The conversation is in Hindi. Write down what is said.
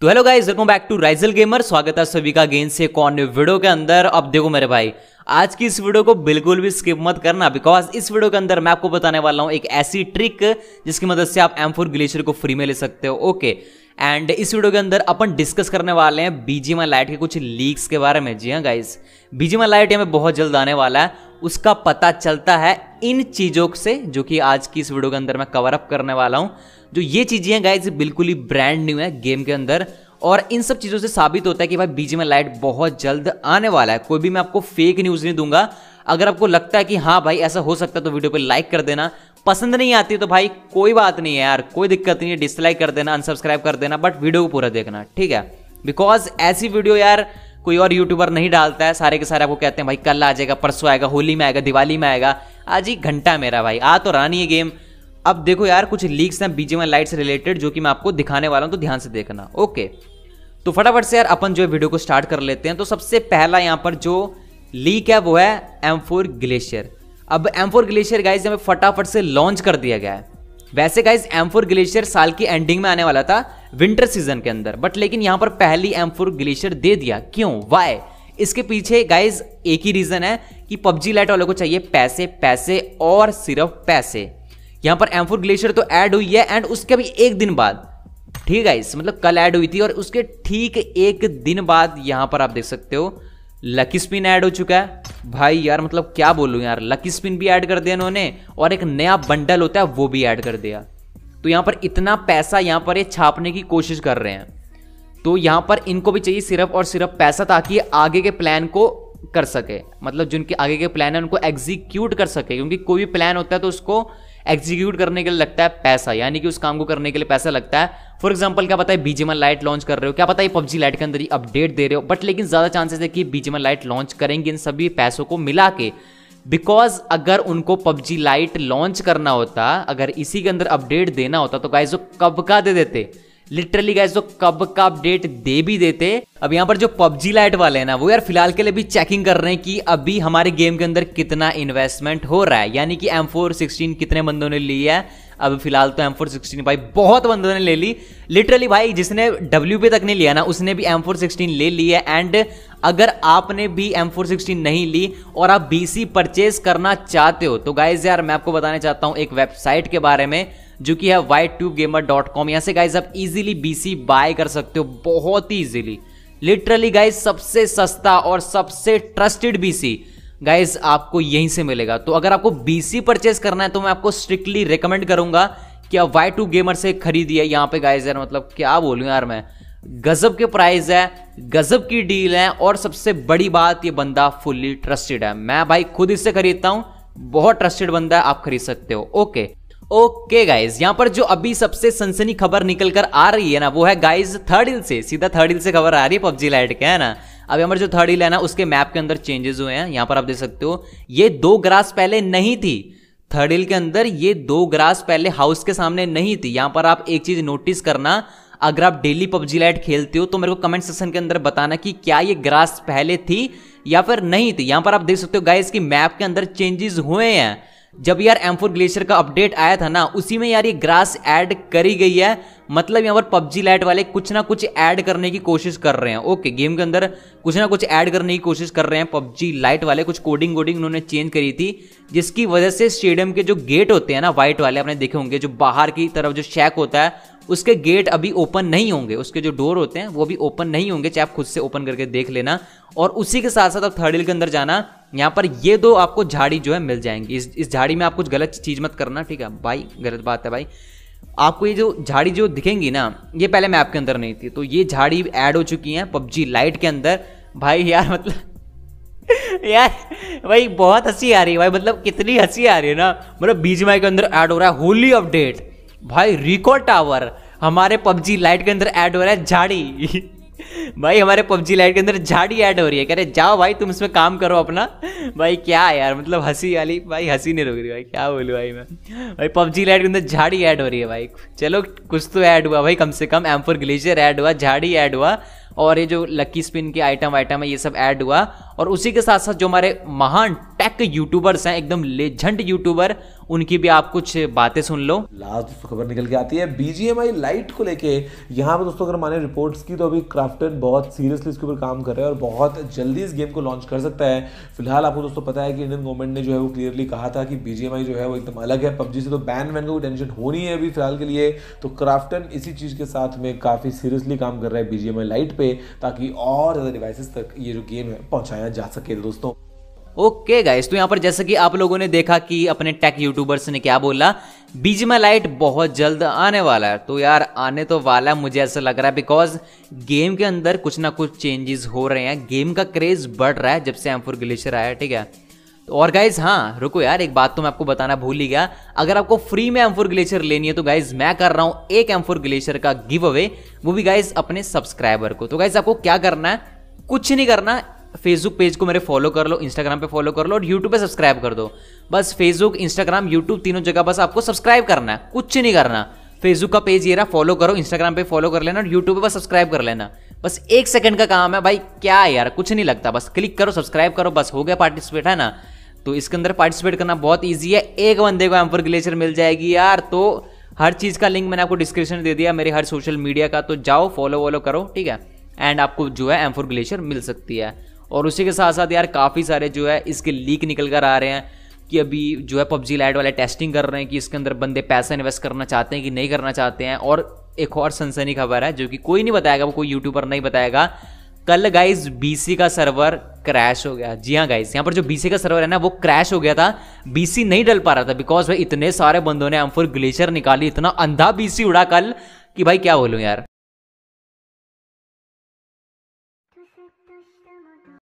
तो hello guys welcome back to राइजल गेमर स्वागत है सभी का गेंद से कौन वीडियो के अंदर अब देखो मेरे भाई आज की इस वीडियो को बिल्कुल भी स्किप मत करना बिकॉज इस वीडियो के अंदर मैं आपको बताने वाला हूं एक ऐसी ट्रिक जिसकी मदद से आप एम फोर ग्लेशियर को फ्री में ले सकते हो ओके एंड इस वीडियो के अंदर अपन डिस्कस करने वाले हैं बीजीमा लाइट के कुछ लीक्स के बारे में जी हाँ गाइस बीजीमा लाइट हमें बहुत जल्द आने वाला है उसका पता चलता है इन चीज़ों से जो कि आज की इस वीडियो के अंदर मैं कवर अप करने वाला हूं जो ये चीज़ें हैं गाइज बिल्कुल ही ब्रांड न्यू है गेम के अंदर और इन सब चीज़ों से साबित होता है कि भाई बीजे में लाइट बहुत जल्द आने वाला है कोई भी मैं आपको फेक न्यूज़ नहीं दूंगा अगर आपको लगता है कि हाँ भाई ऐसा हो सकता है तो वीडियो पर लाइक कर देना पसंद नहीं आती तो भाई कोई बात नहीं है यार कोई दिक्कत नहीं है डिसलाइक कर देना अनसब्सक्राइब कर देना बट वीडियो को पूरा देखना ठीक है बिकॉज ऐसी वीडियो यार कोई और यूट्यूबर नहीं डालता है सारे के सारे आपको कहते हैं भाई कल आ जाएगा परसों आएगा होली में आएगा दिवाली में आएगा आज ही घंटा मेरा भाई आ तो नहीं है गेम अब देखो यार कुछ लीक्स हैं बीजे लाइट से रिलेटेड जो कि मैं आपको दिखाने वाला हूँ तो ध्यान से देखना ओके तो फटाफट से यार अपन जो है वीडियो को स्टार्ट कर लेते हैं तो सबसे पहला यहाँ पर जो लीक है वो है एम ग्लेशियर अब एम ग्लेशियर गाइज हमें फटाफट से लॉन्च कर दिया गया है वैसे गाइज एम फोर ग्लेशियर साल की एंडिंग में आने वाला था विंटर सीजन के अंदर बट लेकिन यहां पर पहली एम फोर ग्लेशियर दे दिया क्यों वाई इसके पीछे गाइज एक ही रीजन है कि पबजी लाइट वालों को चाहिए पैसे पैसे और सिर्फ पैसे यहां पर एम फोर ग्लेशियर तो ऐड हुई है एंड उसके भी एक दिन बाद ठीक है गाइस मतलब कल ऐड हुई थी और उसके ठीक एक दिन बाद यहां पर आप देख सकते हो लकी स्पिन ऐड हो चुका है भाई यार मतलब क्या बोलूँ यार लकी स्पिन भी ऐड कर दिया इन्होंने और एक नया बंडल होता है वो भी ऐड कर दिया तो यहाँ पर इतना पैसा यहाँ पर ये छापने की कोशिश कर रहे हैं तो यहाँ पर इनको भी चाहिए सिर्फ और सिर्फ पैसा ताकि आगे के प्लान को कर सके मतलब जिनके आगे के प्लान है उनको एग्जीक्यूट कर सके क्योंकि कोई भी प्लान होता है तो उसको एग्जीक्यूट करने के लिए लगता है पैसा यानी कि उस काम को करने के लिए पैसा लगता है फॉर एग्जाम्पल क्या पता है बीजेम लाइट लॉन्च कर रहे हो क्या पता है पबजी लाइट के अंदर ही अपडेट दे रहे हो बट लेकिन ज़्यादा चांसेस है कि बीजेम लाइट लॉन्च करेंगे इन सभी पैसों को मिला के बिकॉज अगर उनको पबजी लाइट लॉन्च करना होता अगर इसी के अंदर अपडेट देना होता तो गाइज वो कब का दे देते लिटरली गैस तो कब का अपडेट दे भी देते अब यहाँ पर जो पबजी लाइट वाले हैं ना वो यार फिलहाल के लिए भी चेकिंग कर रहे हैं कि अभी हमारे गेम के अंदर कितना इन्वेस्टमेंट हो रहा है यानी कि एम फोर सिक्सटीन कितने बंदों ने लिया है अब फिलहाल तो एम फोर सिक्सटीन भाई बहुत बंदों ने ले ली लिटरली भाई जिसने डब्ल्यू तक नहीं लिया ना उसने भी एम फोर सिक्सटीन ले ली है एंड अगर आपने भी एम फोर सिक्सटीन नहीं ली और आप बी सी परचेज करना चाहते हो तो गाइज यार मैं आपको बताना चाहता हूँ एक वेबसाइट के बारे में जो कि है Y tube gamer dot com यहाँ से गाइज आप इजिली बीसी बाय कर सकते हो बहुत ही इजिली लिटरली गाइज सबसे सस्ता और सबसे ट्रस्टेड बीसी गाइज आपको यहीं से मिलेगा तो अगर आपको बीसी परचेज करना है तो मैं आपको स्ट्रिक्टली रिकमेंड करूंगा कि आप वाई टू गेमर से खरीदिए यहाँ पे गाइज यार मतलब क्या बोलूँ यार मैं गजब के प्राइस है गजब की डील है और सबसे बड़ी बात ये बंदा फुल्ली ट्रस्टेड है मैं भाई खुद इससे खरीदता हूँ बहुत ट्रस्टेड बंदा है आप खरीद सकते हो ओके ओके गाइज यहाँ पर जो अभी सबसे सनसनी खबर निकल कर आ रही है ना वो है गाइज थर्ड हिल से सीधा थर्ड हिल से खबर आ रही है पबजी लाइट के है ना अभी हमारे जो थर्ड हिल है ना उसके मैप के अंदर चेंजेस हुए हैं यहाँ पर आप देख सकते हो ये दो ग्रास पहले नहीं थी थर्ड हिल के अंदर ये दो ग्रास पहले हाउस के सामने नहीं थी यहाँ पर आप एक चीज नोटिस करना अगर आप डेली पबजी लाइट खेलते हो तो मेरे को कमेंट सेक्शन के अंदर बताना कि क्या ये ग्रास पहले थी या फिर नहीं थी यहाँ पर आप देख सकते हो गाइज की मैप के अंदर चेंजेस हुए हैं जब यार एम फोर ग्लेशियर का अपडेट आया था ना उसी में यार ये ग्रास ऐड करी गई है मतलब यहाँ पर पबजी लाइट वाले कुछ ना कुछ ऐड करने की कोशिश कर रहे हैं ओके गेम के अंदर कुछ ना कुछ ऐड करने की कोशिश कर रहे हैं पबजी लाइट वाले कुछ कोडिंग वोडिंग उन्होंने चेंज करी थी जिसकी वजह से स्टेडियम के जो गेट होते हैं ना व्हाइट वाले आपने देखे होंगे जो बाहर की तरफ जो शेक होता है उसके गेट अभी ओपन नहीं होंगे उसके जो डोर होते हैं वो भी ओपन नहीं होंगे चाहे आप खुद से ओपन करके देख लेना और उसी के साथ साथ आप थर्ड हिल के अंदर जाना यहाँ पर ये दो आपको झाड़ी जो है मिल जाएंगी इस इस झाड़ी में आप कुछ गलत चीज़ मत करना ठीक है भाई गलत बात है भाई आपको ये जो झाड़ी जो दिखेंगी ना ये पहले मैं आपके अंदर नहीं थी तो ये झाड़ी ऐड हो चुकी हैं पबजी लाइट के अंदर भाई यार मतलब यार भाई बहुत हंसी आ रही है भाई मतलब कितनी हंसी आ रही है ना मतलब बीच माई के अंदर ऐड हो रहा है होली अपडेट भाई रिकॉर्ड टावर हमारे पबजी लाइट के अंदर ऐड हो रहा है झाड़ी भाई हमारे पबजी लाइट के अंदर झाड़ी ऐड हो रही है कह रहे जाओ भाई तुम इसमें काम करो अपना भाई क्या यार मतलब हंसी वाली भाई हंसी नहीं रुक रही भाई क्या बोलूँ भाई मैं भाई पबजी लाइट के अंदर झाड़ी ऐड हो रही है भाई चलो कुछ तो ऐड हुआ भाई कम से कम एम्फोर ग्लेशियर ऐड हुआ झाड़ी ऐड हुआ और ये जो लकी स्पिन के आइटम वाइटम है ये सब ऐड हुआ और उसी के साथ साथ जो हमारे महान टेक यूट्यूबर्स हैं एकदम लेजेंड यूट्यूबर उनकी भी आप कुछ बातें सुन लो लास्ट दोस्तों खबर निकल के आती है बीजीएमआई लाइट को लेके यहाँ पर दोस्तों अगर माने रिपोर्ट्स की तो अभी क्राफ्टन बहुत सीरियसली इसके ऊपर काम कर रहे हैं और बहुत जल्दी इस गेम को लॉन्च कर सकता है फिलहाल आपको दोस्तों पता है कि इंडियन गवर्नमेंट ने जो है वो क्लियरली कहा था कि बीजीएमआई जो है वो एकदम अलग है पबजी से तो बैन वैन का कोई टेंशन हो नहीं है अभी फिलहाल के लिए तो क्राफ्टन इसी चीज़ के साथ में काफ़ी सीरियसली काम कर रहा है बीजीएमआई लाइट पे ताकि और ज़्यादा डिवाइसेस तक ये जो गेम है पहुंचाया बनाया जा सके दोस्तों ओके okay गाइस तो यहाँ पर जैसा कि आप लोगों ने देखा कि अपने टेक यूट्यूबर्स ने क्या बोला बीजमा लाइट बहुत जल्द आने वाला है तो यार आने तो वाला है मुझे ऐसा लग रहा है बिकॉज गेम के अंदर कुछ ना कुछ चेंजेस हो रहे हैं गेम का क्रेज बढ़ रहा है जब से एम फोर ग्लेशियर आया ठीक है तो और गाइज हाँ रुको यार एक बात तो मैं आपको बताना भूल ही गया अगर आपको फ्री में एम फोर ग्लेशियर लेनी है तो गाइज मैं कर रहा हूँ एक एम फोर ग्लेशियर का गिव अवे वो भी गाइज अपने सब्सक्राइबर को तो गाइज आपको क्या करना है कुछ नहीं करना फेसबुक पेज को मेरे फॉलो कर लो इंस्टाग्राम पे फॉलो कर लो और यूट्यूब पे सब्सक्राइब कर दो बस फेसबुक इंस्टाग्राम यूट्यूब तीनों जगह बस आपको सब्सक्राइब करना है कुछ नहीं करना फेसबुक का पेज ये रहा फॉलो करो इंस्टाग्राम पे फॉलो कर लेना और यूट्यूब पे बस सब्सक्राइब कर लेना बस एक सेकंड का काम है भाई क्या है यार कुछ नहीं लगता बस क्लिक करो सब्सक्राइब करो बस हो गया पार्टिसिपेट है ना तो इसके अंदर पार्टिसिपेट करना बहुत ईजी है एक बंदे को एम्पर ग्लेशियर मिल जाएगी यार तो हर चीज़ का लिंक मैंने आपको डिस्क्रिप्शन दे दिया मेरे हर सोशल मीडिया का तो जाओ फॉलो वॉलो करो ठीक है एंड आपको जो है एम्फोर ग्लेशियर मिल सकती है और उसी के साथ साथ यार काफ़ी सारे जो है इसके लीक निकल कर आ रहे हैं कि अभी जो है पबजी लाइट वाले टेस्टिंग कर रहे हैं कि इसके अंदर बंदे पैसा इन्वेस्ट करना चाहते हैं कि नहीं करना चाहते हैं और एक और सनसनी खबर है जो कि कोई नहीं बताएगा वो कोई यूट्यूबर नहीं बताएगा कल गाइस बीसी का सर्वर क्रैश हो गया जी हाँ गाइस यहाँ पर जो बीसी का सर्वर है ना वो क्रैश हो गया था बीसी नहीं डल पा रहा था बिकॉज भाई इतने सारे बंदों ने एम्फोर ग्लेशियर निकाली इतना अंधा बीसी उड़ा कल कि भाई क्या बोलूँ यार